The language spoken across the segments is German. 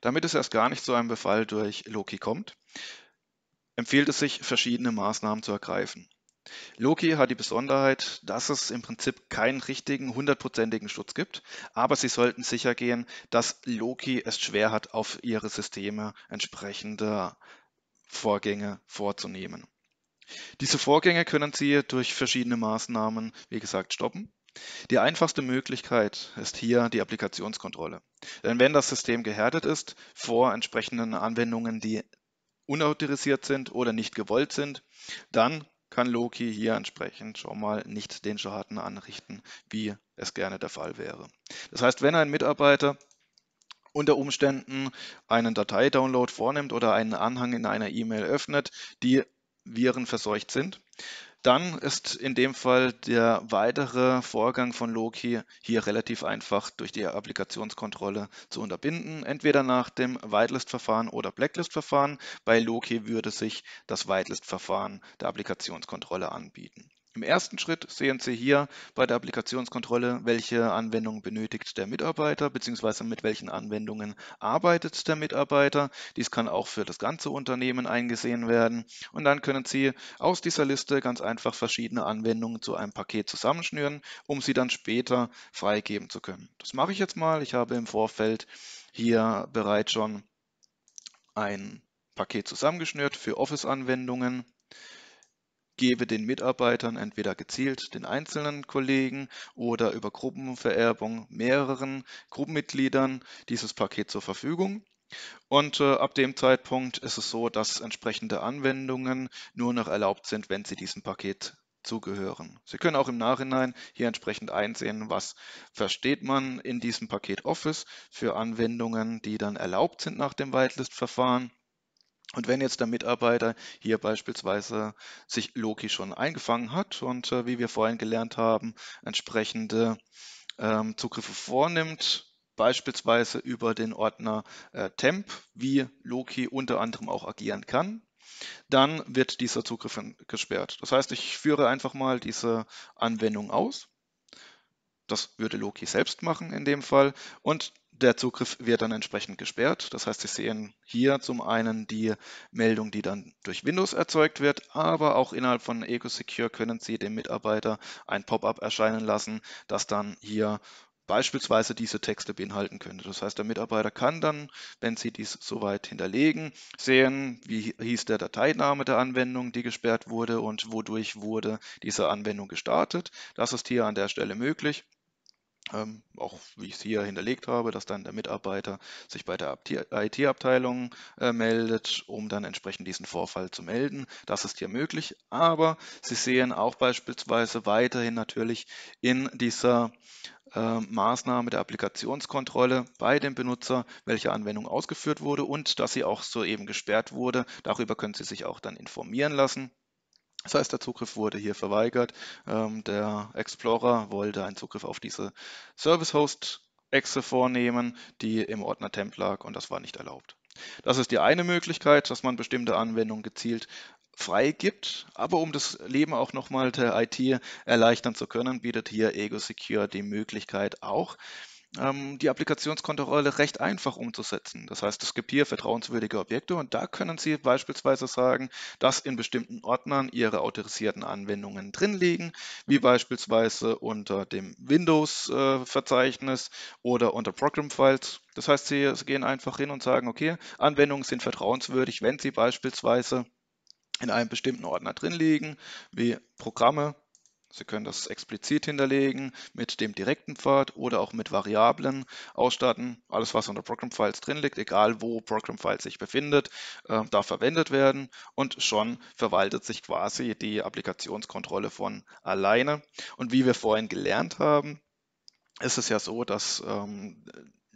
Damit es erst gar nicht zu einem Befall durch Loki kommt, empfiehlt es sich, verschiedene Maßnahmen zu ergreifen. Loki hat die Besonderheit, dass es im Prinzip keinen richtigen, hundertprozentigen Schutz gibt, aber sie sollten sicher gehen, dass Loki es schwer hat, auf ihre Systeme entsprechende Vorgänge vorzunehmen. Diese Vorgänge können sie durch verschiedene Maßnahmen, wie gesagt, stoppen. Die einfachste Möglichkeit ist hier die Applikationskontrolle. Denn wenn das System gehärtet ist vor entsprechenden Anwendungen, die unautorisiert sind oder nicht gewollt sind, dann kann Loki hier entsprechend schon mal nicht den Schaden anrichten, wie es gerne der Fall wäre. Das heißt, wenn ein Mitarbeiter unter Umständen einen Dateidownload vornimmt oder einen Anhang in einer E-Mail öffnet, die virenverseucht sind, dann ist in dem Fall der weitere Vorgang von Loki hier relativ einfach durch die Applikationskontrolle zu unterbinden, entweder nach dem Whitelist-Verfahren oder Blacklist-Verfahren. Bei Loki würde sich das Whitelist-Verfahren der Applikationskontrolle anbieten. Im ersten Schritt sehen Sie hier bei der Applikationskontrolle, welche Anwendung benötigt der Mitarbeiter bzw. mit welchen Anwendungen arbeitet der Mitarbeiter. Dies kann auch für das ganze Unternehmen eingesehen werden. Und dann können Sie aus dieser Liste ganz einfach verschiedene Anwendungen zu einem Paket zusammenschnüren, um sie dann später freigeben zu können. Das mache ich jetzt mal. Ich habe im Vorfeld hier bereits schon ein Paket zusammengeschnürt für Office-Anwendungen gebe den Mitarbeitern entweder gezielt den einzelnen Kollegen oder über Gruppenvererbung mehreren Gruppenmitgliedern dieses Paket zur Verfügung. Und äh, ab dem Zeitpunkt ist es so, dass entsprechende Anwendungen nur noch erlaubt sind, wenn sie diesem Paket zugehören. Sie können auch im Nachhinein hier entsprechend einsehen, was versteht man in diesem Paket Office für Anwendungen, die dann erlaubt sind nach dem Whitelist-Verfahren und wenn jetzt der Mitarbeiter hier beispielsweise sich Loki schon eingefangen hat und äh, wie wir vorhin gelernt haben, entsprechende ähm, Zugriffe vornimmt, beispielsweise über den Ordner äh, Temp, wie Loki unter anderem auch agieren kann, dann wird dieser Zugriff gesperrt. Das heißt, ich führe einfach mal diese Anwendung aus. Das würde Loki selbst machen in dem Fall. Und der Zugriff wird dann entsprechend gesperrt. Das heißt, Sie sehen hier zum einen die Meldung, die dann durch Windows erzeugt wird, aber auch innerhalb von EcoSecure können Sie dem Mitarbeiter ein Pop-up erscheinen lassen, das dann hier beispielsweise diese Texte beinhalten könnte. Das heißt, der Mitarbeiter kann dann, wenn Sie dies soweit hinterlegen, sehen, wie hieß der Dateiname der Anwendung, die gesperrt wurde und wodurch wurde diese Anwendung gestartet. Das ist hier an der Stelle möglich. Ähm, auch wie ich es hier hinterlegt habe, dass dann der Mitarbeiter sich bei der IT-Abteilung äh, meldet, um dann entsprechend diesen Vorfall zu melden. Das ist hier möglich, aber Sie sehen auch beispielsweise weiterhin natürlich in dieser äh, Maßnahme der Applikationskontrolle bei dem Benutzer, welche Anwendung ausgeführt wurde und dass sie auch soeben gesperrt wurde. Darüber können Sie sich auch dann informieren lassen. Das heißt, der Zugriff wurde hier verweigert. Ähm, der Explorer wollte einen Zugriff auf diese Service Host Exe vornehmen, die im Ordner Temp lag und das war nicht erlaubt. Das ist die eine Möglichkeit, dass man bestimmte Anwendungen gezielt freigibt, aber um das Leben auch nochmal der IT erleichtern zu können, bietet hier Ego Secure die Möglichkeit auch, ähm, die Applikationskontrolle recht einfach umzusetzen. Das heißt, es gibt hier vertrauenswürdige Objekte und da können Sie beispielsweise sagen, dass in bestimmten Ordnern Ihre autorisierten Anwendungen drin liegen, wie beispielsweise unter dem Windows-Verzeichnis oder unter Program Files. Das heißt, Sie gehen einfach hin und sagen, okay, Anwendungen sind vertrauenswürdig, wenn sie beispielsweise in einem bestimmten Ordner drin liegen, wie Programme Sie können das explizit hinterlegen, mit dem direkten Pfad oder auch mit Variablen ausstatten. Alles, was unter Program Files drin liegt, egal wo Program Files sich befindet, äh, darf verwendet werden und schon verwaltet sich quasi die Applikationskontrolle von alleine. Und wie wir vorhin gelernt haben, ist es ja so, dass ähm,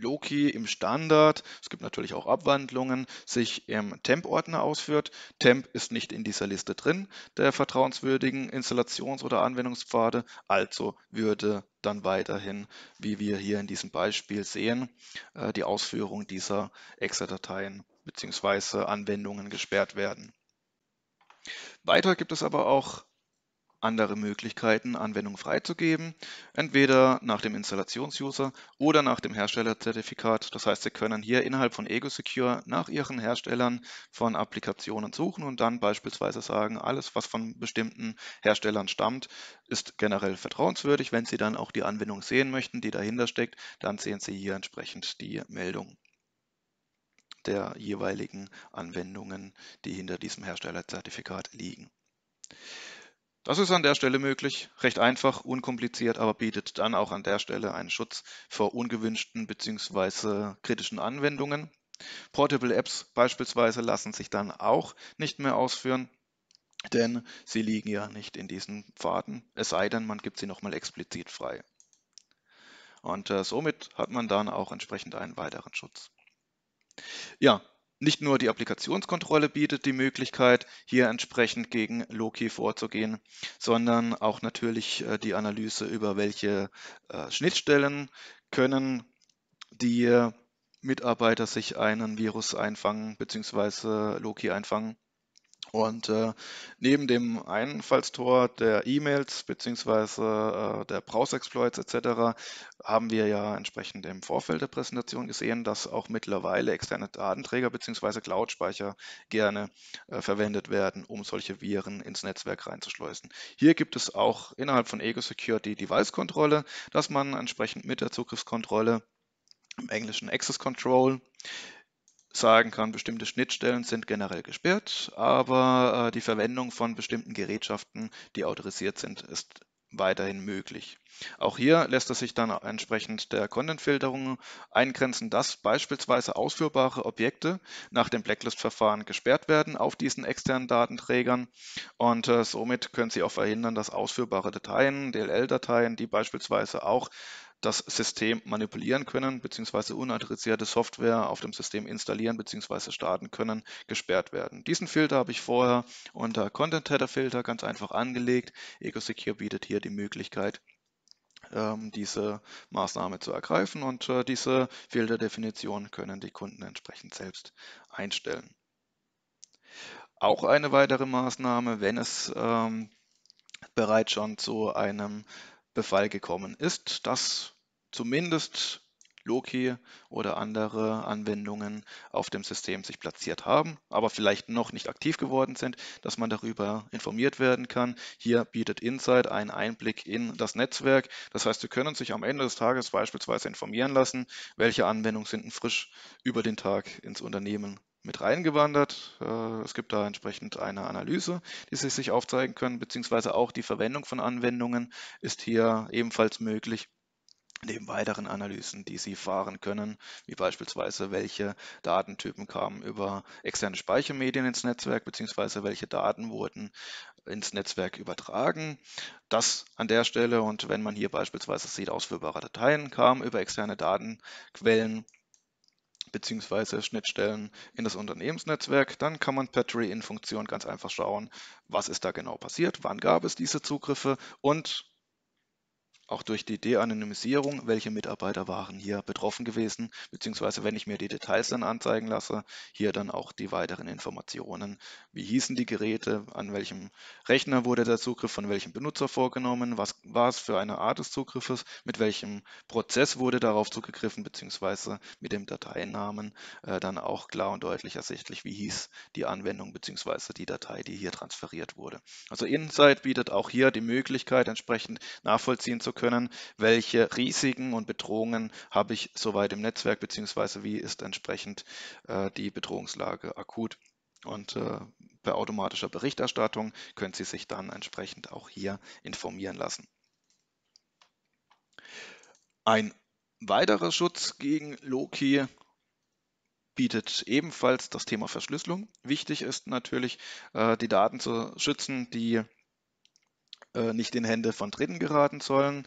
Loki im Standard, es gibt natürlich auch Abwandlungen, sich im Temp-Ordner ausführt. Temp ist nicht in dieser Liste drin der vertrauenswürdigen Installations- oder Anwendungspfade, also würde dann weiterhin, wie wir hier in diesem Beispiel sehen, äh, die Ausführung dieser excel dateien bzw. Anwendungen gesperrt werden. Weiter gibt es aber auch andere Möglichkeiten, Anwendungen freizugeben, entweder nach dem Installations-User oder nach dem Herstellerzertifikat. Das heißt, Sie können hier innerhalb von EgoSecure nach Ihren Herstellern von Applikationen suchen und dann beispielsweise sagen, alles, was von bestimmten Herstellern stammt, ist generell vertrauenswürdig. Wenn Sie dann auch die Anwendung sehen möchten, die dahinter steckt, dann sehen Sie hier entsprechend die Meldung der jeweiligen Anwendungen, die hinter diesem Herstellerzertifikat liegen. Das ist an der Stelle möglich, recht einfach, unkompliziert, aber bietet dann auch an der Stelle einen Schutz vor ungewünschten bzw. kritischen Anwendungen. Portable Apps beispielsweise lassen sich dann auch nicht mehr ausführen, denn sie liegen ja nicht in diesen Pfaden, es sei denn, man gibt sie nochmal explizit frei. Und äh, somit hat man dann auch entsprechend einen weiteren Schutz. Ja, nicht nur die Applikationskontrolle bietet die Möglichkeit, hier entsprechend gegen Loki vorzugehen, sondern auch natürlich äh, die Analyse über welche äh, Schnittstellen können die Mitarbeiter sich einen Virus einfangen bzw. Loki einfangen. Und äh, neben dem Einfallstor der E-Mails bzw. Äh, der Browse-Exploits etc. haben wir ja entsprechend im Vorfeld der Präsentation gesehen, dass auch mittlerweile externe Datenträger bzw. Cloud-Speicher gerne äh, verwendet werden, um solche Viren ins Netzwerk reinzuschleusen. Hier gibt es auch innerhalb von EgoSecure die Device-Kontrolle, dass man entsprechend mit der Zugriffskontrolle im Englischen Access Control sagen kann, bestimmte Schnittstellen sind generell gesperrt, aber äh, die Verwendung von bestimmten Gerätschaften, die autorisiert sind, ist weiterhin möglich. Auch hier lässt es sich dann entsprechend der Contentfilterung eingrenzen, dass beispielsweise ausführbare Objekte nach dem Blacklist-Verfahren gesperrt werden auf diesen externen Datenträgern und äh, somit können Sie auch verhindern, dass ausführbare Dateien, DLL-Dateien, die beispielsweise auch das System manipulieren können, beziehungsweise unadressierte Software auf dem System installieren beziehungsweise starten können, gesperrt werden. Diesen Filter habe ich vorher unter Content Header Filter ganz einfach angelegt. EcoSecure bietet hier die Möglichkeit, ähm, diese Maßnahme zu ergreifen und äh, diese Filterdefinition können die Kunden entsprechend selbst einstellen. Auch eine weitere Maßnahme, wenn es ähm, bereits schon zu einem Befall gekommen ist, dass zumindest Loki oder andere Anwendungen auf dem System sich platziert haben, aber vielleicht noch nicht aktiv geworden sind, dass man darüber informiert werden kann. Hier bietet Insight einen Einblick in das Netzwerk. Das heißt, Sie können sich am Ende des Tages beispielsweise informieren lassen, welche Anwendungen sind frisch über den Tag ins Unternehmen mit reingewandert. Äh, es gibt da entsprechend eine Analyse, die Sie sich aufzeigen können, beziehungsweise auch die Verwendung von Anwendungen ist hier ebenfalls möglich. Neben weiteren Analysen, die Sie fahren können, wie beispielsweise welche Datentypen kamen über externe Speichermedien ins Netzwerk, beziehungsweise welche Daten wurden ins Netzwerk übertragen. Das an der Stelle und wenn man hier beispielsweise sieht, ausführbare Dateien kamen über externe Datenquellen, beziehungsweise Schnittstellen in das Unternehmensnetzwerk, dann kann man per Tree-In-Funktion ganz einfach schauen, was ist da genau passiert, wann gab es diese Zugriffe und auch durch die De-Anonymisierung, welche Mitarbeiter waren hier betroffen gewesen, beziehungsweise wenn ich mir die Details dann anzeigen lasse, hier dann auch die weiteren Informationen. Wie hießen die Geräte, an welchem Rechner wurde der Zugriff von welchem Benutzer vorgenommen, was war es für eine Art des Zugriffes, mit welchem Prozess wurde darauf zugegriffen, beziehungsweise mit dem Dateinamen äh, dann auch klar und deutlich ersichtlich, wie hieß die Anwendung beziehungsweise die Datei, die hier transferiert wurde. Also Insight bietet auch hier die Möglichkeit, entsprechend nachvollziehen zu können, können, welche Risiken und Bedrohungen habe ich soweit im Netzwerk, beziehungsweise wie ist entsprechend äh, die Bedrohungslage akut. Und äh, bei automatischer Berichterstattung können Sie sich dann entsprechend auch hier informieren lassen. Ein weiterer Schutz gegen Loki bietet ebenfalls das Thema Verschlüsselung. Wichtig ist natürlich, äh, die Daten zu schützen, die äh, nicht in Hände von Dritten geraten sollen.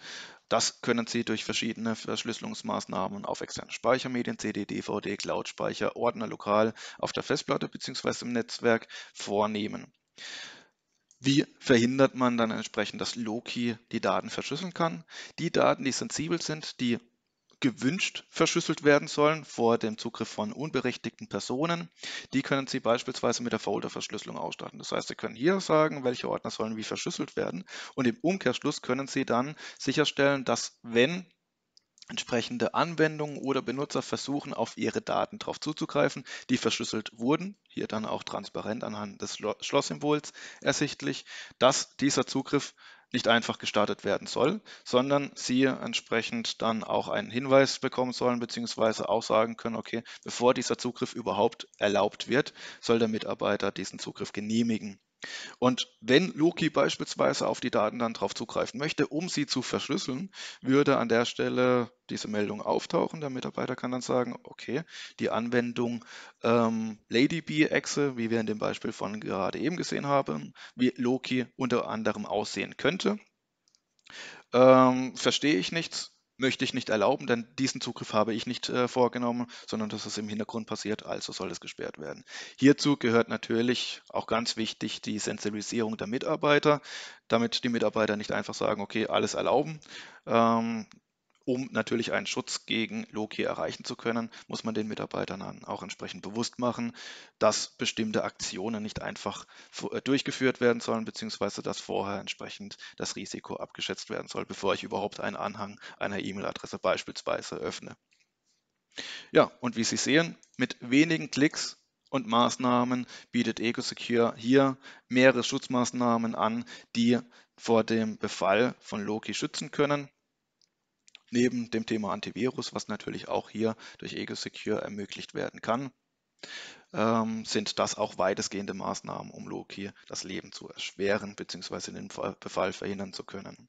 Das können Sie durch verschiedene Verschlüsselungsmaßnahmen auf externe Speichermedien, CD, DVD, Cloud-Speicher, Ordner lokal auf der Festplatte bzw. im Netzwerk vornehmen. Wie verhindert man dann entsprechend, dass Loki die Daten verschlüsseln kann? Die Daten, die sensibel sind, die gewünscht verschlüsselt werden sollen vor dem Zugriff von unberechtigten Personen. Die können Sie beispielsweise mit der Folderverschlüsselung ausstatten. Das heißt, Sie können hier sagen, welche Ordner sollen wie verschlüsselt werden und im Umkehrschluss können Sie dann sicherstellen, dass wenn entsprechende Anwendungen oder Benutzer versuchen, auf ihre Daten drauf zuzugreifen, die verschlüsselt wurden, hier dann auch transparent anhand des Schlosssymbols ersichtlich, dass dieser Zugriff nicht einfach gestartet werden soll, sondern Sie entsprechend dann auch einen Hinweis bekommen sollen, beziehungsweise auch sagen können, okay, bevor dieser Zugriff überhaupt erlaubt wird, soll der Mitarbeiter diesen Zugriff genehmigen. Und wenn Loki beispielsweise auf die Daten dann drauf zugreifen möchte, um sie zu verschlüsseln, würde an der Stelle diese Meldung auftauchen. Der Mitarbeiter kann dann sagen, okay, die Anwendung ähm, Ladybee-Exe, wie wir in dem Beispiel von gerade eben gesehen haben, wie Loki unter anderem aussehen könnte. Ähm, verstehe ich nichts, möchte ich nicht erlauben, denn diesen Zugriff habe ich nicht äh, vorgenommen, sondern das ist im Hintergrund passiert, also soll es gesperrt werden. Hierzu gehört natürlich auch ganz wichtig die Sensibilisierung der Mitarbeiter, damit die Mitarbeiter nicht einfach sagen, okay, alles erlauben, ähm, um natürlich einen Schutz gegen Loki erreichen zu können, muss man den Mitarbeitern auch entsprechend bewusst machen, dass bestimmte Aktionen nicht einfach äh, durchgeführt werden sollen, beziehungsweise dass vorher entsprechend das Risiko abgeschätzt werden soll, bevor ich überhaupt einen Anhang einer E-Mail-Adresse beispielsweise öffne. Ja, und wie Sie sehen, mit wenigen Klicks und Maßnahmen bietet EcoSecure hier mehrere Schutzmaßnahmen an, die vor dem Befall von Loki schützen können neben dem Thema Antivirus, was natürlich auch hier durch Ego Secure ermöglicht werden kann, ähm, sind das auch weitestgehende Maßnahmen, um Loki das Leben zu erschweren bzw. den Befall verhindern zu können.